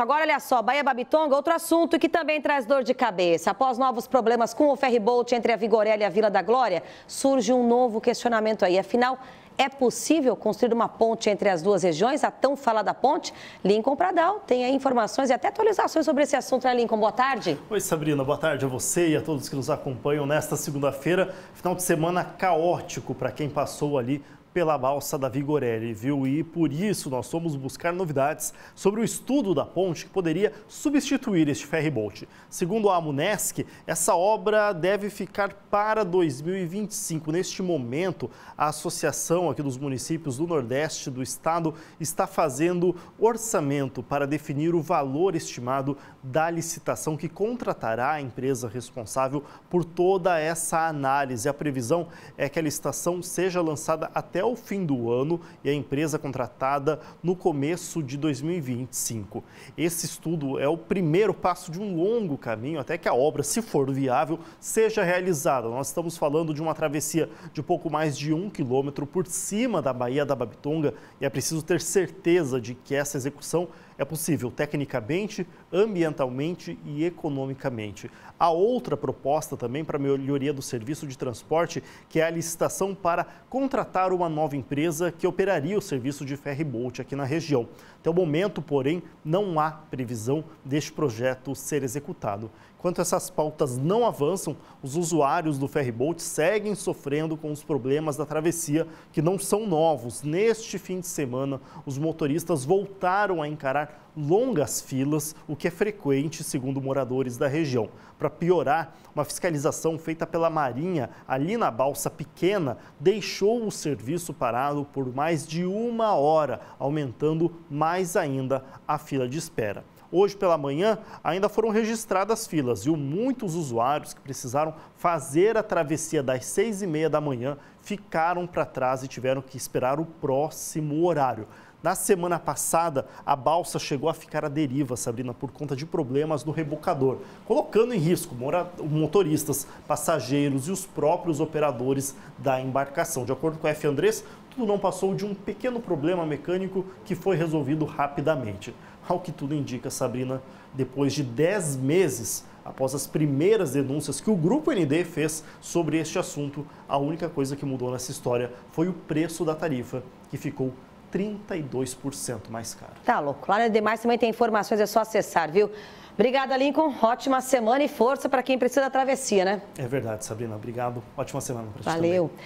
Agora, olha só, Bahia Babitonga, outro assunto que também traz dor de cabeça. Após novos problemas com o ferryboat entre a Vigorella e a Vila da Glória, surge um novo questionamento aí. Afinal, é possível construir uma ponte entre as duas regiões, a tão falada ponte? Lincoln Pradal tem aí informações e até atualizações sobre esse assunto, né, Lincoln? Boa tarde. Oi, Sabrina. Boa tarde a você e a todos que nos acompanham nesta segunda-feira. Final de semana caótico para quem passou ali pela balsa da Vigorelli, viu? E por isso nós fomos buscar novidades sobre o estudo da ponte que poderia substituir este ferryboat. Segundo a Amunesc, essa obra deve ficar para 2025. Neste momento, a associação aqui dos municípios do Nordeste do estado está fazendo orçamento para definir o valor estimado da licitação que contratará a empresa responsável por toda essa análise. A previsão é que a licitação seja lançada até até o fim do ano e a empresa é contratada no começo de 2025. Esse estudo é o primeiro passo de um longo caminho até que a obra, se for viável, seja realizada. Nós estamos falando de uma travessia de pouco mais de um quilômetro por cima da Baía da Babitonga e é preciso ter certeza de que essa execução é possível tecnicamente, ambientalmente e economicamente. Há outra proposta também para a melhoria do serviço de transporte, que é a licitação para contratar uma nova empresa que operaria o serviço de ferryboat aqui na região. Até o momento, porém, não há previsão deste projeto ser executado. Enquanto essas pautas não avançam, os usuários do ferryboat seguem sofrendo com os problemas da travessia, que não são novos. Neste fim de semana, os motoristas voltaram a encarar longas filas, o que é frequente, segundo moradores da região. Para piorar, uma fiscalização feita pela Marinha ali na balsa pequena deixou o serviço parado por mais de uma hora, aumentando mais ainda a fila de espera. Hoje pela manhã ainda foram registradas filas, viu? Muitos usuários que precisaram fazer a travessia das seis e meia da manhã ficaram para trás e tiveram que esperar o próximo horário. Na semana passada, a balsa chegou a ficar à deriva, Sabrina, por conta de problemas no rebocador, colocando em risco motoristas, passageiros e os próprios operadores da embarcação. De acordo com a F. Andrés, tudo não passou de um pequeno problema mecânico que foi resolvido rapidamente. Ao que tudo indica, Sabrina, depois de 10 meses após as primeiras denúncias que o Grupo ND fez sobre este assunto, a única coisa que mudou nessa história foi o preço da tarifa, que ficou 32% mais caro. Tá louco. Lá no Demais também tem informações, é só acessar, viu? Obrigada, Lincoln. Ótima semana e força para quem precisa da travessia, né? É verdade, Sabrina. Obrigado. Ótima semana para ti Valeu. Também.